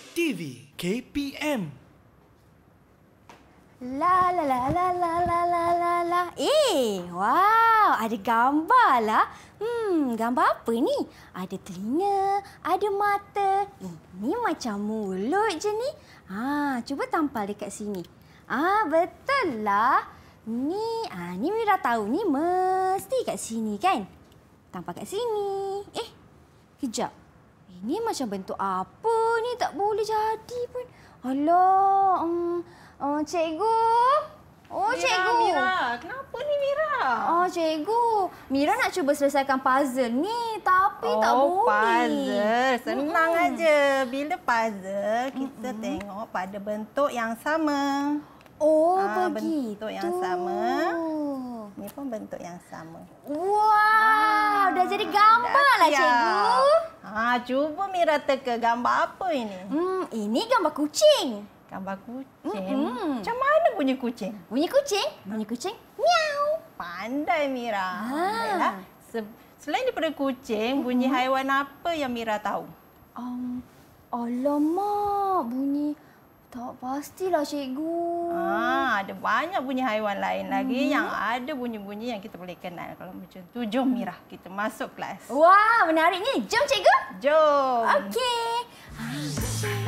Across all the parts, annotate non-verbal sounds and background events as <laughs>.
TV KPM. La la la la la la la la la. Eh, wow, ada gambar lah. Hmm, gambar apa ni? Ada telinga, ada mata. Eh, macam mulut je ni. Ha, cuba tampal dekat sini. Ah, ha, betul lah. Ni, ah, ha, ni Mira dah tahu ni mesti kat sini kan? Tampal kat sini. Eh, kejap. Ini macam bentuk apa ni tak boleh jadi pun. Alah, um, um, cikgu. Oh, Mira, cikgu. Mira, kenapa ni Mira? Oh, cikgu. Mira nak cuba selesaikan puzzle ni tapi oh, tak boleh. Oh, puzzle. Senang mm aja. Bila puzzle, kita mm tengok pada bentuk yang sama. Oh, ha, begitu. Bentuk yang sama. Ini pun bentuk yang sama. Wow, ha. dah jadi gambar gambarlah cikgu. Ha, cuba Mira teka gambar apa ini? Hmm, ini gambar kucing. Gambar kucing. Mm -hmm. Macam mana bunyi kucing? Bunyi kucing? Bunyi kucing? Miau. Pandai Mira. Ha. Se selain daripada kucing, bunyi mm -hmm. haiwan apa yang Mira tahu? Um, alamak, bunyi tak pastilah cikgu. Ah, ada banyak bunyi haiwan lain lagi hmm. yang ada bunyi-bunyi yang kita boleh kenal. Kalau macam tu, jom Mira, kita masuk kelas. Wah, menariknya. Jom cikgu. Jom. Okey. Ah.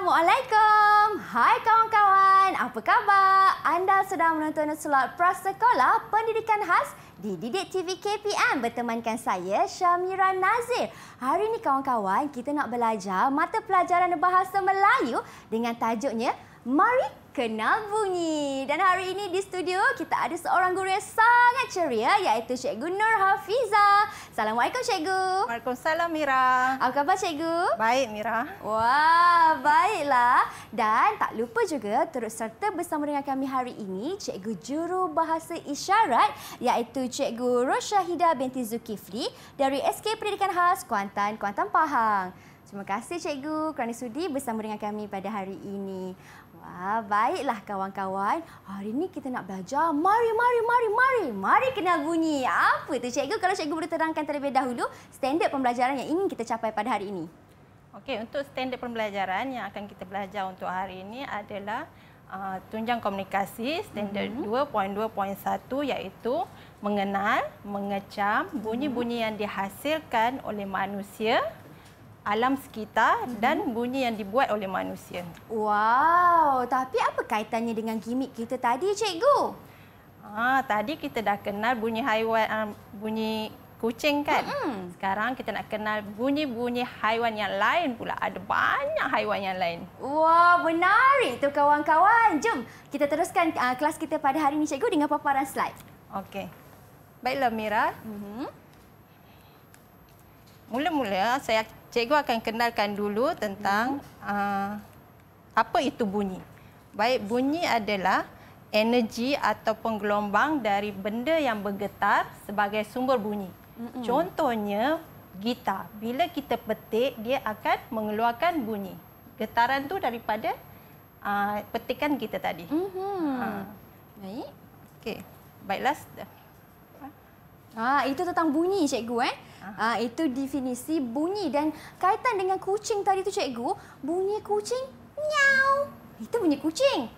Assalamualaikum. Hai kawan-kawan. Apa khabar? Anda sedang menonton slot Prasekolah Pendidikan Khas di Didik TV KPM bertemankan saya Syamira Nazir. Hari ini kawan-kawan kita nak belajar mata pelajaran Bahasa Melayu dengan tajuknya Mari Kenal Bunyi. Dan hari ini di studio kita ada seorang guru yang sangat ceria iaitu Cikgu Nur Hafiza. Assalamualaikum Cikgu. Waalaikumsalam Mira. Apa khabar Cikgu? Baik Mira. Wah, baiklah. Dan tak lupa juga terus serta bersama dengan kami hari ini Cikgu Juru Bahasa Isyarat iaitu Cikgu Roshahida binti Zulkifli dari SK Pendidikan Khas Kuantan, Kuantan Pahang. Terima kasih Cikgu kerana sudi bersama dengan kami pada hari ini. Wah, baiklah kawan-kawan. Hari ini kita nak belajar. Mari, mari, mari, mari. Mari kenal bunyi. Apa itu cikgu? Kalau cikgu boleh terangkan terlebih dahulu standard pembelajaran yang ingin kita capai pada hari ini. Okey, untuk standard pembelajaran yang akan kita belajar untuk hari ini adalah uh, tunjang komunikasi standard mm -hmm. 2.2.1 iaitu mengenal, mengecam bunyi-bunyi yang dihasilkan oleh manusia alam sekitar mm-hmm. dan bunyi yang dibuat oleh manusia. Wow, tapi apa kaitannya dengan gimmick kita tadi, cikgu? Ah, tadi kita dah kenal bunyi haiwan uh, bunyi kucing kan? Mm-hmm. Sekarang kita nak kenal bunyi-bunyi haiwan yang lain pula. Ada banyak haiwan yang lain. Wah, wow, menarik tu kawan-kawan. Jom kita teruskan uh, kelas kita pada hari ini cikgu dengan paparan slide. Okey. Baiklah Mira. mm Mula-mula saya cikgu akan kenalkan dulu tentang uh, apa itu bunyi. Baik, bunyi adalah energi ataupun gelombang dari benda yang bergetar sebagai sumber bunyi. Mm-mm. Contohnya, gitar. Bila kita petik, dia akan mengeluarkan bunyi. Getaran tu daripada uh, petikan kita tadi. Mm-hmm. Uh. Baik. Baiklah. Ah, itu tentang bunyi, cikgu. Eh? Ha, itu definisi bunyi dan kaitan dengan kucing tadi tu cikgu, bunyi kucing miau. Itu bunyi kucing.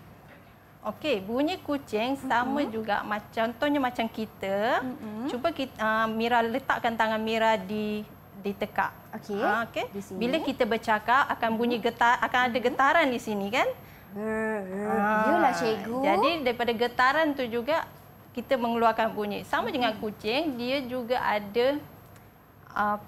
Okey, bunyi kucing sama uh-huh. juga macam contohnya macam kita. Uh-huh. Cuba kita uh, Mira letakkan tangan Mira di di tekak. Okey. Ha, ah, okay. Bila kita bercakap akan bunyi getar akan ada getaran di sini kan? Ha, ah, Yalah cikgu. Jadi daripada getaran tu juga kita mengeluarkan bunyi. Sama uh-huh. dengan kucing, dia juga ada uh,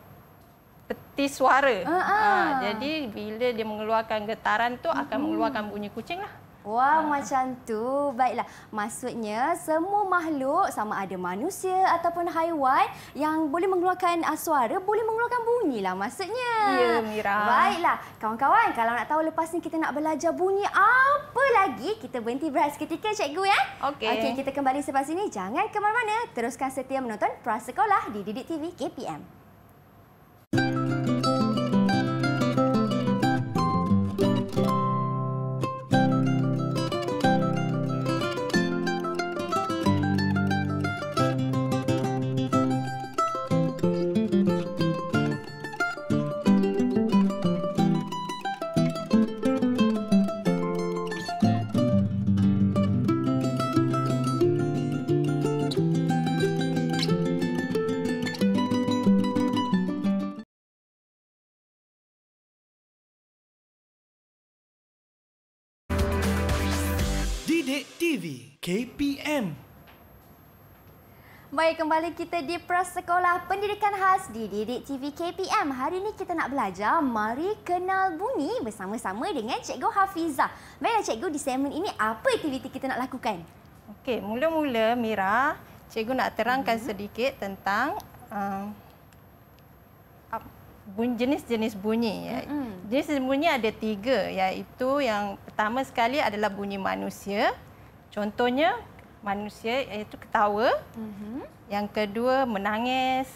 peti suara. Uh-huh. Uh, jadi bila dia mengeluarkan getaran tu uh-huh. akan mengeluarkan bunyi kucing lah. Wah ha. macam tu. Baiklah. Maksudnya semua makhluk sama ada manusia ataupun haiwan yang boleh mengeluarkan suara, boleh mengeluarkan bunyi lah maksudnya. Ya, Mira. Baiklah. Kawan-kawan, kalau nak tahu lepas ni kita nak belajar bunyi apa lagi, kita berhenti berehat seketika cikgu ya. Okey. Okey, kita kembali selepas ini. Jangan ke mana-mana. Teruskan setia menonton Pra Sekolah di Didik TV KPM. KPM. Baik, kembali kita di Prasekolah Pendidikan Khas di Didik TV KPM. Hari ini kita nak belajar Mari Kenal Bunyi bersama-sama dengan Cikgu Hafizah. Baiklah Cikgu, di segmen ini apa aktiviti kita nak lakukan? Okey, mula-mula Mira, Cikgu nak terangkan hmm. sedikit tentang jenis-jenis uh, bunyi. Jenis-jenis bunyi, hmm. bunyi ada tiga iaitu yang pertama sekali adalah bunyi manusia. Contohnya manusia iaitu ketawa. Mm-hmm. Yang kedua menangis.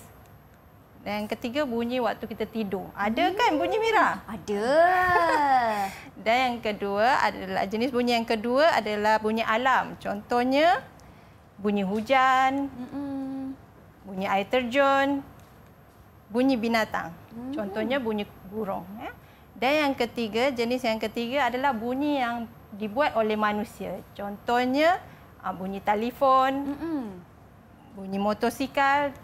Dan Yang ketiga bunyi waktu kita tidur. Ada mm. kan bunyi Mira? Ada. <laughs> Dan yang kedua adalah jenis bunyi yang kedua adalah bunyi alam. Contohnya bunyi hujan. Mm-mm. Bunyi air terjun. Bunyi binatang. Contohnya bunyi burung, ya. Dan yang ketiga, jenis yang ketiga adalah bunyi yang dibuat oleh manusia. Contohnya ah, bunyi telefon, bunyi motosikal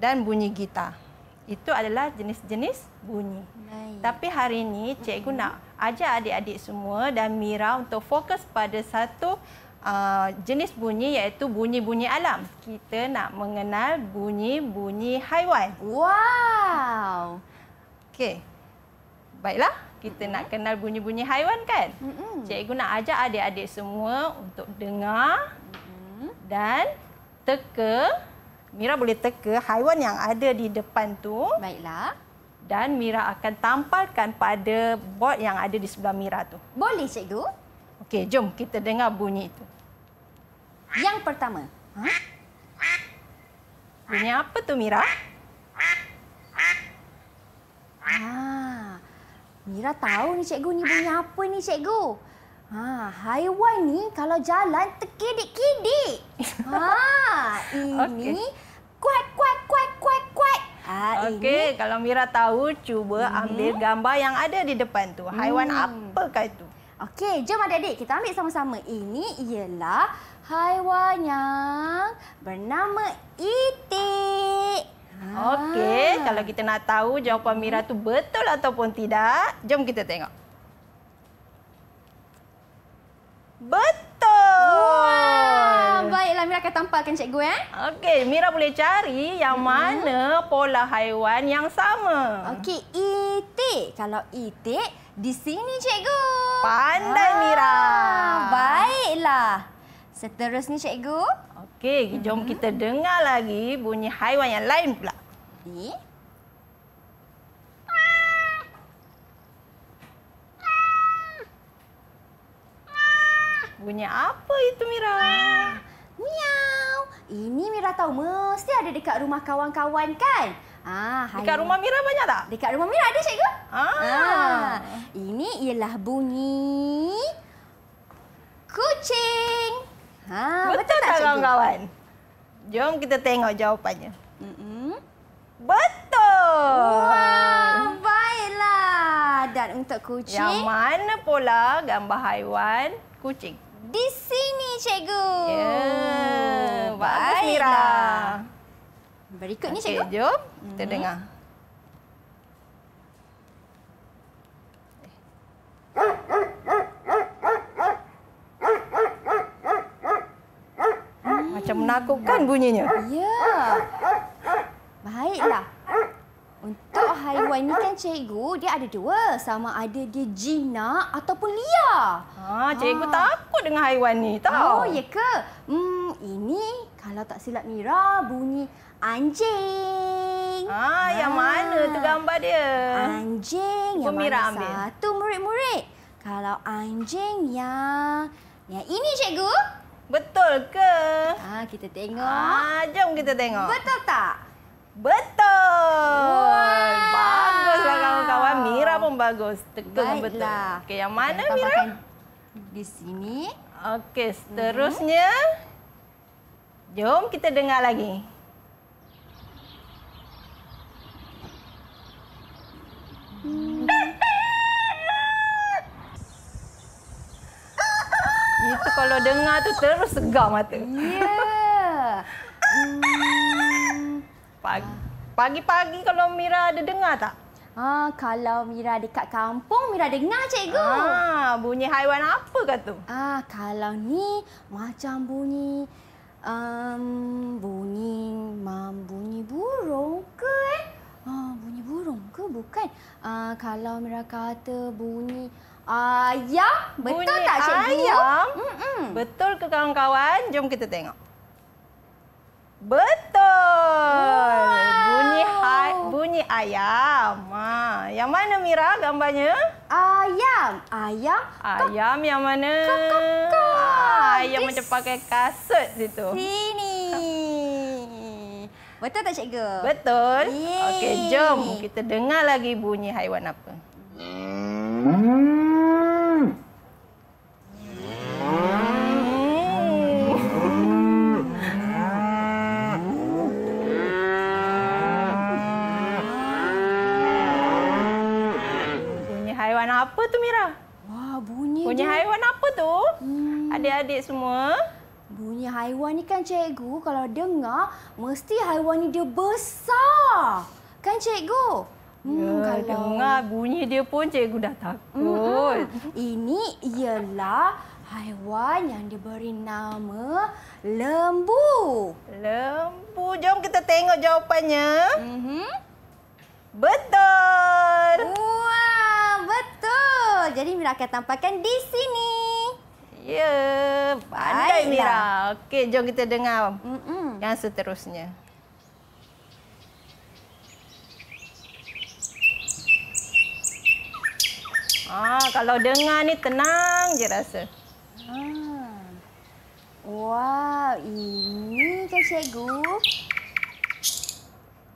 dan bunyi gitar. Itu adalah jenis-jenis bunyi. Baik. Tapi hari ini cikgu mm. nak ajar adik-adik semua dan Mira untuk fokus pada satu uh, jenis bunyi iaitu bunyi-bunyi alam. Kita nak mengenal bunyi-bunyi haiwan. Wow. Okey. Baiklah kita nak kenal bunyi-bunyi haiwan kan? Mm-hmm. Cikgu nak ajak adik-adik semua untuk dengar mm-hmm. dan teka. Mira boleh teka haiwan yang ada di depan tu. Baiklah. Dan Mira akan tampalkan pada bot yang ada di sebelah Mira tu. Boleh, cikgu? Okey, jom kita dengar bunyi itu. Yang pertama. Bunyi apa tu Mira? Ah, Mira tahu ni cikgu ni bunyi apa ni cikgu? Ha, haiwan ni kalau jalan terkidik-kidik. Ha, <laughs> ini kuat kuat kuat kuat kuat. Ha, Okey, kalau Mira tahu cuba hmm. ambil gambar yang ada di depan tu. Haiwan hmm. apakah itu? Okey, jom adik-adik kita ambil sama-sama. Ini ialah haiwan yang bernama itik. Okey, ah. kalau kita nak tahu jawapan Mira tu betul ataupun tidak, jom kita tengok. Betul. Wah, baiklah Mira akan tampalkan cikgu eh. Okey, Mira boleh cari yang hmm. mana pola haiwan yang sama. Okey, itik. Kalau itik di sini cikgu. Pandai ah, Mira. Baiklah. Seterusnya cikgu. Okey, jom hmm. kita dengar lagi bunyi haiwan yang lain pula. Di. Bunyi apa itu Mira? Miau. Ini Mira tahu mesti ada dekat rumah kawan-kawan kan? Ah, dekat haiwan. rumah Mira banyak tak? Dekat rumah Mira ada cikgu. Ah. ah. Ini ialah bunyi kucing. Ha, betul, betul tak kawan-kawan? Jom kita tengok jawapannya. Mm-mm. Betul! Wow, baiklah. Dan untuk kucing? Yang mana pula gambar haiwan kucing? Di sini, cikgu. Ya, yeah. bagus, Mira. Berikutnya, okay, cikgu. Jom kita mm-hmm. dengar. Ha, ha, Macam menakutkan bunyinya. Ya. Baiklah. Untuk haiwan ini kan cikgu, dia ada dua. Sama ada dia jinak ataupun liar. Ha, cikgu ha. takut dengan haiwan ini tahu. Oh, ya ke? Hmm, ini kalau tak silap Mira, bunyi anjing. Ha, ha. yang mana tu gambar dia? Anjing yang Mira mana ambil. satu murid-murid? Kalau anjing yang... Yang ini, cikgu. Betul ke? Ah, kita tengok. Ah, jom kita tengok. Betul tak? Betul. Baguslah kawan-kawan. Mira pun bagus. Tekung Baiklah. betul. Okay, yang mana Baiklah, Mira? Di sini. Okey, seterusnya. Mhm. Jom kita dengar lagi. Itu kalau dengar tu terus segar mata. Ya. Yeah. Hmm. Pagi. pagi kalau Mira ada dengar tak? Ah, kalau Mira dekat kampung, Mira dengar cikgu. Ah, bunyi haiwan apa kat tu? Ah, kalau ni macam bunyi um, bunyi mam bunyi burung ke? Eh? Ah, bunyi burung ke bukan? Ah, kalau Mira kata bunyi Ayam, betul bunyi tak cikgu? Bunyi ayam, mm -mm. betul ke kawan-kawan? Jom kita tengok. Betul! Wow. Bunyi hai, bunyi ayam. Ha. Yang mana Mira gambarnya? Ayam. Ayam. Ayam yang mana? Kau, kau, ah, Ayam Dis... macam pakai kasut situ. Sini. <laughs> Betul tak cikgu? Betul. Okey, jom kita dengar lagi bunyi haiwan apa. Hmm. kan cikgu kalau dengar mesti haiwan ni dia besar. Kan cikgu? Hmm, ya, kalau dengar bunyi dia pun cikgu dah takut. Hmm, ini ialah haiwan yang diberi nama lembu. Lembu. Jom kita tengok jawapannya. Mhm. Betul. Wah, betul. Jadi Mira akan tampakkan di sini. Ya, pandai Mira. Okey, jom kita dengar Mm-mm. yang seterusnya. Ah, kalau dengar ni tenang je rasa. Ah. Wow, ini ke cikgu?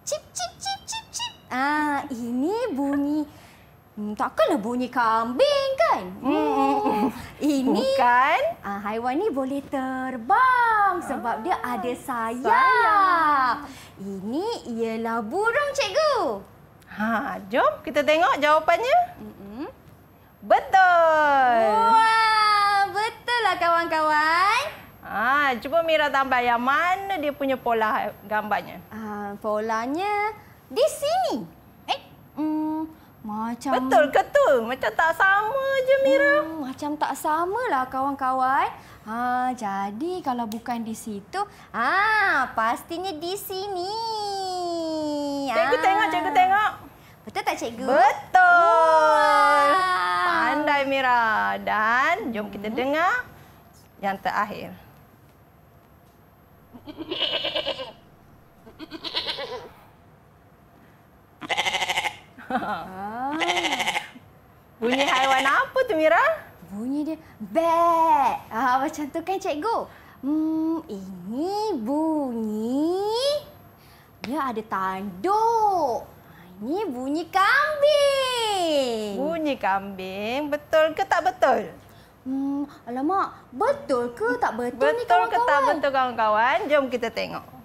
Cip, cip, cip, cip, cip. Ah, ini bunyi Hmm, takkanlah bunyi kambing kan? Hmm. Ini kan? Uh, haiwan ni boleh terbang sebab dia ah, ada sayap. sayap. Ini ialah burung cikgu. Ha, jom kita tengok jawapannya. Hmm. Betul. Wah, betul lah kawan-kawan. Ha, cuba Mira tambah yang mana dia punya pola gambarnya. Ah, uh, polanya di sini. Eh, hmm. Macam... Betul ke tu? Macam tak sama je Mira. Hmm, macam tak sama lah kawan-kawan. Ha, jadi kalau bukan di situ, ha, pastinya di sini. Cikgu ha. tengok, cikgu tengok. Betul tak cikgu? Betul. Wow. Pandai Mira. Dan jom hmm. kita dengar yang terakhir. Hehehehe. <laughs> Ah. Bunyi haiwan apa tu Mira? Bunyi dia bat. Ah macam tu kan cikgu. Hmm ini bunyi dia ada tanduk. Ah, ini bunyi kambing. Bunyi kambing betul ke tak betul? Hmm alamak betul ke tak betul, betul ni kawan-kawan? Betul ke tak betul kawan-kawan? Jom kita tengok.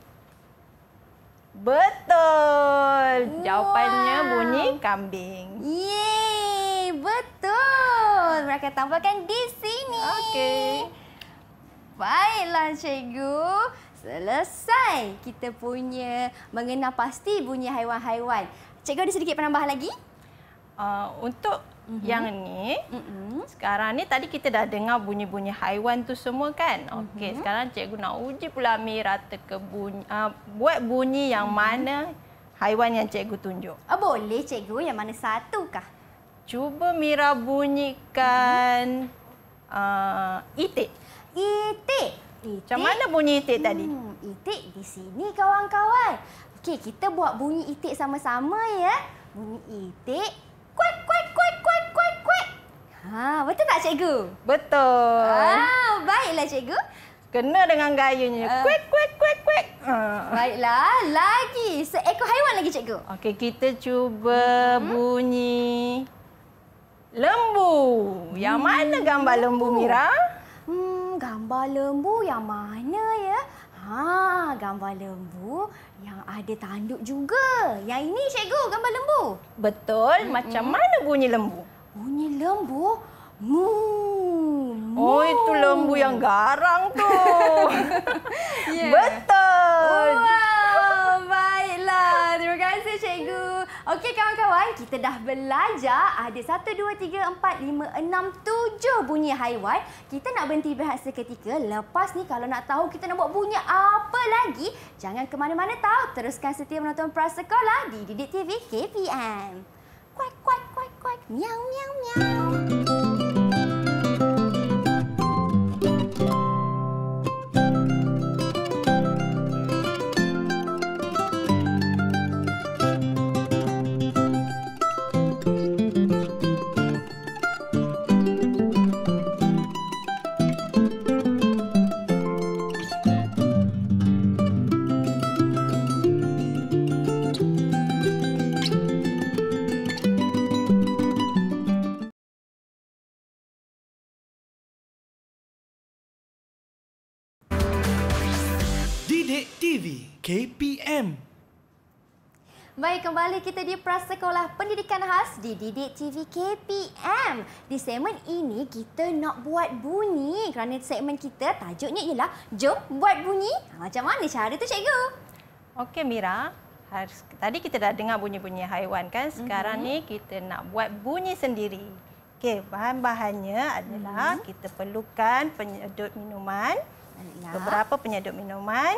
Betul. Jawapannya bunyi kambing. Yeay, betul. Mereka tampilkan di sini. Okey. Baiklah, cikgu. Selesai kita punya mengenal pasti bunyi haiwan-haiwan. Cikgu ada sedikit penambahan lagi? Uh, untuk -hmm. Yang ni, mm -hmm. sekarang ni tadi kita dah dengar bunyi-bunyi haiwan tu semua kan? Mm -hmm. Okey, sekarang cikgu nak uji pula Mira teka bunyi, uh, buat bunyi yang mm -hmm. mana haiwan yang cikgu tunjuk. Oh, boleh cikgu, yang mana satu kah? Cuba Mira bunyikan mm -hmm. uh, ah, itik. Itik. Itik. Macam mana bunyi itik hmm, tadi? Itik di sini, kawan-kawan. Okey, kita buat bunyi itik sama-sama ya. Bunyi itik. Kuat, kuat, kuat. Ha, betul tak cikgu? Betul. Ah, baiklah cikgu. Kena dengan gayanya. Uh. Kuek kuek kuek kuek. Uh. Baiklah, lagi seekor haiwan lagi cikgu. Okey, kita cuba hmm. bunyi lembu. Yang hmm. mana gambar lembu Mira? Hmm, gambar lembu yang mana ya? Ha, gambar lembu yang ada tanduk juga. Yang ini cikgu, gambar lembu. Betul, hmm. macam mana bunyi lembu? Bunyi lembu? Muuu. Mu. Oh, itu lembu yang garang tu. <laughs> yeah. Betul. Wow, baiklah. Terima kasih, cikgu. Okey, kawan-kawan. Kita dah belajar ada satu dua tiga empat lima enam tujuh bunyi haiwan. Kita nak berhenti berehat seketika. Lepas ni kalau nak tahu kita nak buat bunyi apa lagi, jangan ke mana-mana tahu. Teruskan setia menonton prasekolah di Didik TV KPM. Kuat-kuat. 喵喵喵！kembali kita di Prasekolah Pendidikan Khas di Didik TV KPM. Di segmen ini kita nak buat bunyi kerana segmen kita tajuknya ialah Jom Buat Bunyi. Ha, macam mana cara tu cikgu? Okey Mira, tadi kita dah dengar bunyi-bunyi haiwan kan? Sekarang mm -hmm. ni kita nak buat bunyi sendiri. Okey, bahan-bahannya adalah mm -hmm. kita perlukan penyedut minuman. Ya. Beberapa penyedut minuman.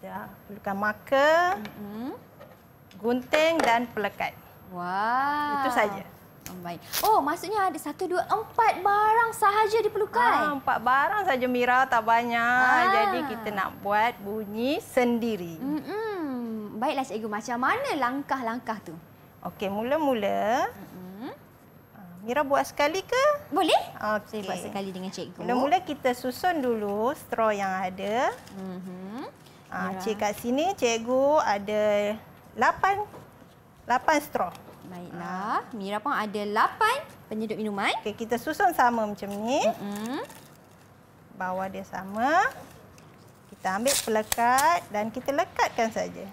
Kita perlukan marker. Mm -hmm gunting dan pelekat. Wah. Itu saja. Oh, baik. Oh, maksudnya ada satu, dua, empat barang sahaja diperlukan. Ah, empat barang saja Mira, tak banyak. Ah. Jadi kita nak buat bunyi sendiri. Mm -mm. Baiklah Cikgu, macam mana langkah-langkah tu? Okey, mula-mula. Mm -mm. Mira buat sekali ke? Boleh. Okay. buat sekali dengan Cikgu. Mula-mula kita susun dulu straw yang ada. Mm -hmm. Cik kat sini, Cikgu ada lapan, lapan straw. Baiklah. Ha. Mira pun ada lapan penyedut minuman. Okay, kita susun sama macam ni. Mm-hmm. Bawah dia sama. Kita ambil pelekat dan kita lekatkan saja.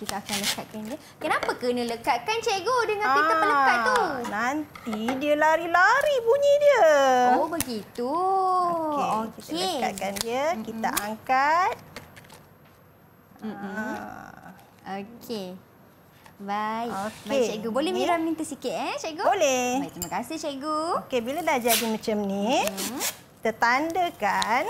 kita akan lekatkan dia. Kenapa kena lekatkan cikgu dengan pita ah, pelekat tu? Nanti dia lari-lari bunyi dia. Oh, begitu. Okey, okay. kita lekatkan dia. Mm -hmm. Kita angkat. Mm -hmm. ah. Okey. Baik. Okay. Baik, cikgu. Boleh Mira minta sikit, eh, cikgu? Boleh. Baik, terima kasih, cikgu. Okey, bila dah jadi macam ni, mm -hmm. kita tandakan.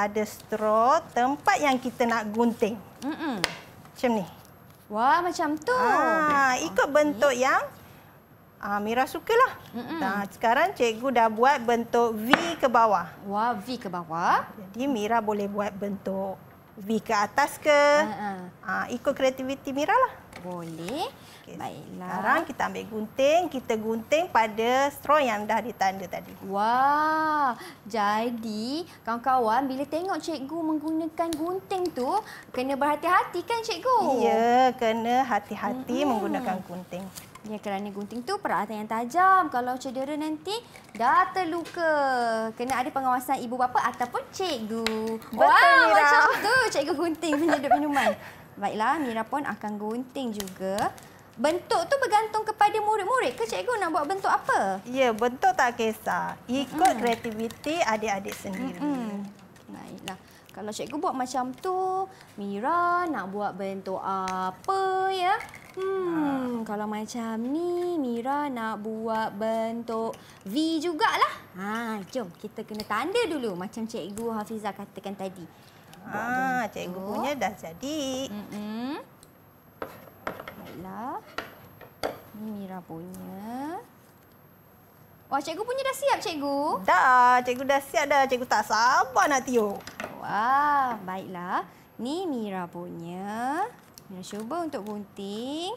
pada straw tempat yang kita nak gunting. Mm -mm. Macam ni. Wah, macam tu. Ah, ikut bentuk okay. yang ah, Mira lah. Mm -mm. Nah, sekarang cikgu dah buat bentuk V ke bawah. Wah, V ke bawah. Jadi Mira boleh buat bentuk V ke atas ke? Ha, ha. Ha, ikut kreativiti Mira lah. Boleh. Okay, Baiklah. Sekarang kita ambil gunting. Kita gunting pada straw yang dah ditanda tadi. Wah. Jadi, kawan-kawan bila tengok cikgu menggunakan gunting tu, kena berhati-hati kan cikgu? Ya, kena hati-hati -hmm. menggunakan gunting. Ya kerana gunting tu peralatan yang tajam. Kalau cedera nanti dah terluka. Kena ada pengawasan ibu bapa ataupun cikgu. Betul, wow, Mira. macam tu cikgu gunting penyedut minuman. Baiklah, Mira pun akan gunting juga. Bentuk tu bergantung kepada murid-murid ke cikgu nak buat bentuk apa? Ya, bentuk tak kisah. Ikut mm -mm. kreativiti adik-adik sendiri. Mm -mm. Baiklah. Kalau cikgu buat macam tu, Mira nak buat bentuk apa ya? Hmm, ha. kalau macam ni Mira nak buat bentuk V jugalah. Ha, jom kita kena tanda dulu macam cikgu Hafiza katakan tadi. Ha, cikgu punya dah jadi. Hmm. Baiklah. Ni Mira punya. Wah, cikgu punya dah siap, cikgu. Dah, cikgu dah siap dah. Cikgu tak sabar nak tiup. Wah, baiklah. Ni Mira punya. Nak cuba untuk gunting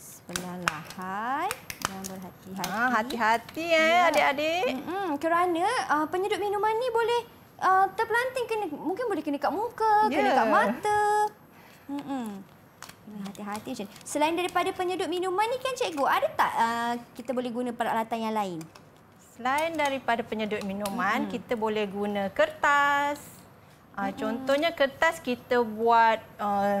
sebelah lahan dan berhati-hati. Ah, hati-hati eh ya. adik-adik. Mm-mm, kerana uh, penyedut minuman ni boleh uh, terpelanting kena mungkin boleh kena kat muka, yeah. kena kat ya. mata. Hmm. Hati-hati macam ni. Selain daripada penyedut minuman ni kan cikgu, ada tak uh, kita boleh guna peralatan yang lain? Selain daripada penyedut minuman, hmm. kita boleh guna kertas. Ha, contohnya kertas kita buat uh,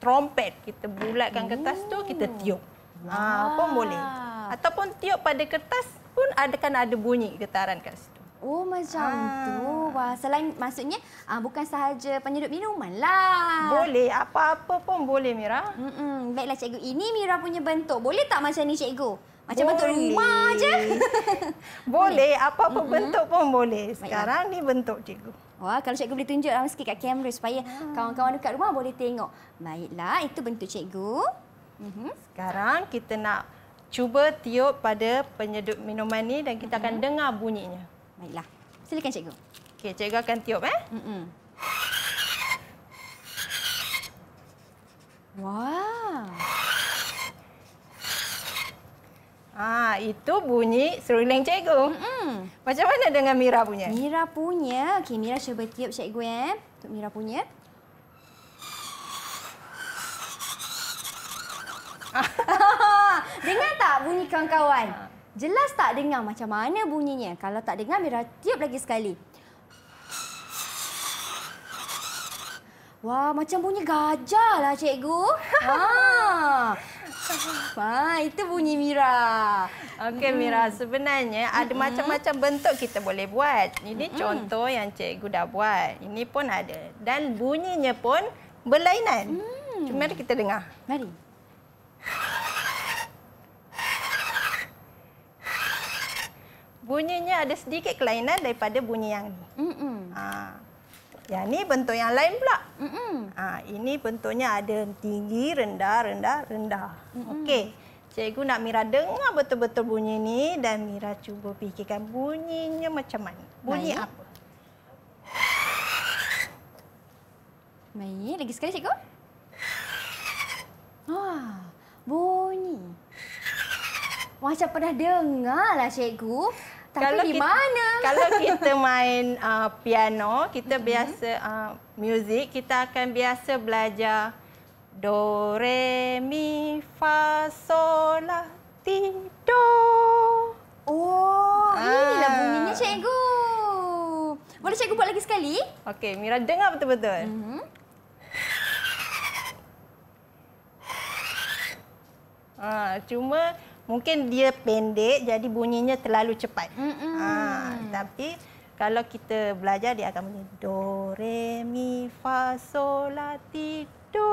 trompet. Kita bulatkan kertas tu kita oh. tiup. Ha, pun boleh. Ataupun tiup pada kertas pun ada kan ada bunyi getaran kat situ. Oh macam ah. tu. Wah, selain maksudnya ah, bukan sahaja penyedut minuman lah. Boleh, apa-apa pun boleh Mira. Mm -mm. Baiklah cikgu, ini Mira punya bentuk. Boleh tak macam ni cikgu? Macam boleh. bentuk rumah aja. <laughs> <laughs> boleh, apa-apa mm -hmm. bentuk pun boleh. Sekarang Baiklah. ni bentuk cikgu. Wah, kalau cikgu boleh tunjuk sikit kat kamera supaya ah. kawan-kawan dekat rumah boleh tengok. Baiklah, itu bentuk cikgu. Mhm. Sekarang kita nak cuba tiup pada penyedut minuman ni dan kita akan mhm. dengar bunyinya. Baiklah. Silakan cikgu. Okey, cikgu akan tiup eh. Hmm. Wah. Wow. Ah, itu bunyi seruling cikgu. Mm-mm. Macam mana dengan Mira punya? Mira punya. Okey, Mira cuba tiup cikgu eh. Untuk Mira punya. <laughs> dengar tak bunyi kawan-kawan? Ah. Jelas tak dengar macam mana bunyinya? Kalau tak dengar, Mira tiup lagi sekali. Wah, macam bunyi gajah lah cikgu. Ha. <laughs> Wah, itu bunyi Mira. Okey hmm. Mira, sebenarnya ada macam-macam hmm. bentuk kita boleh buat. Ini hmm. contoh yang cikgu dah buat. Ini pun ada. Dan bunyinya pun berlainan. Hmm. Cuma mari kita dengar. Mari. Bunyinya ada sedikit kelainan daripada bunyi yang ni. Hmm. Ha. Ya ni bentuk yang lain pula. Mm-hmm. Ha, ini bentuknya ada tinggi, rendah, rendah, rendah. Mm-hmm. Okey. Cikgu nak Mira dengar betul-betul bunyi ni dan Mira cuba fikirkan bunyinya macam mana. Bunyi Mai. apa? Mai, lagi sekali cikgu. Ha, Wah, bunyi. Macam pernah dengar lah cikgu. Tapi kalau di mana? Kita, <laughs> kalau kita main uh, piano, kita mm-hmm. biasa uh, music, kita akan biasa belajar do re mi fa sol la ti do. Oh, ah. inilah bunyinya cikgu. Boleh cikgu buat lagi sekali? Okey, Mira dengar betul-betul. Mm-hmm. Ah, cuma mungkin dia pendek jadi bunyinya terlalu cepat. Ha, tapi kalau kita belajar dia akan bunyi do re mi fa sol la ti do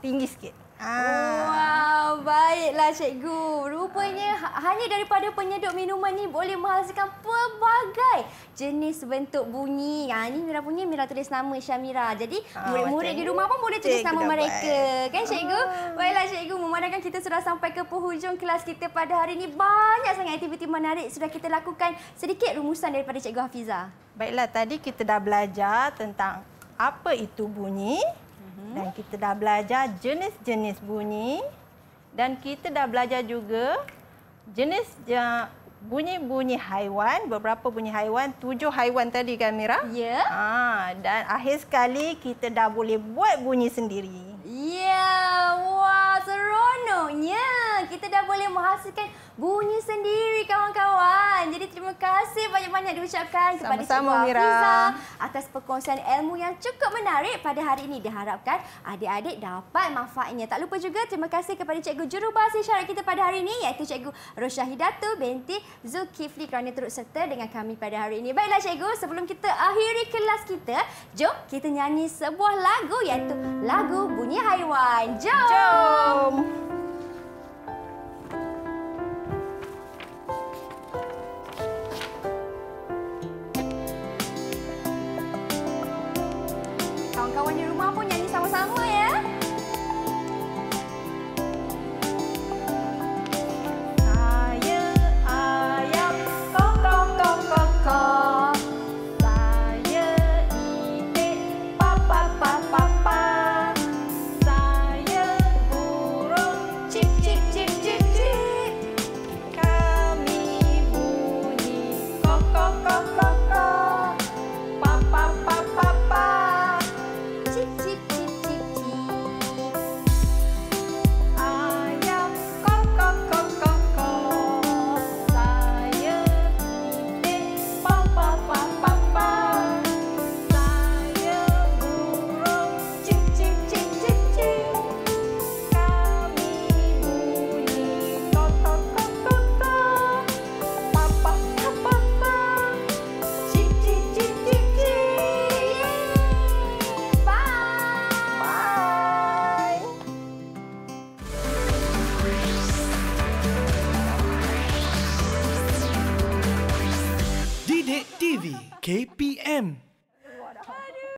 tinggi sikit. Ah. Wow, baiklah cikgu. Rupanya ah. hanya daripada penyedut minuman ni boleh menghasilkan pelbagai jenis bentuk bunyi. Ha ni Mira punya Mira tulis nama Syamira. Jadi ah, murid-murid ah, di rumah pun boleh tulis nama mereka. Buat. Kan cikgu? Ah. Baiklah cikgu, memandangkan kita sudah sampai ke penghujung kelas kita pada hari ini, banyak sangat aktiviti menarik sudah kita lakukan. Sedikit rumusan daripada cikgu Hafiza. Baiklah, tadi kita dah belajar tentang apa itu bunyi, dan kita dah belajar jenis-jenis bunyi dan kita dah belajar juga jenis bunyi-bunyi haiwan, beberapa bunyi haiwan, tujuh haiwan tadi kan Mira? Ya. Yeah. Ha, ah, dan akhir sekali kita dah boleh buat bunyi sendiri. Ya, yeah. wah seronok. Seronoknya kita dah boleh menghasilkan bunyi sendiri kawan-kawan. Jadi terima kasih banyak-banyak diucapkan kepada Sama -sama, Mira. atas perkongsian ilmu yang cukup menarik pada hari ini. Diharapkan adik-adik dapat manfaatnya. Tak lupa juga terima kasih kepada Cikgu Jurubahasa Isyarat kita pada hari ini iaitu Cikgu Roshahidatu binti Zulkifli kerana turut serta dengan kami pada hari ini. Baiklah Cikgu, sebelum kita akhiri kelas kita, jom kita nyanyi sebuah lagu iaitu lagu Bunyi Haiwan. Jom! jom. bum,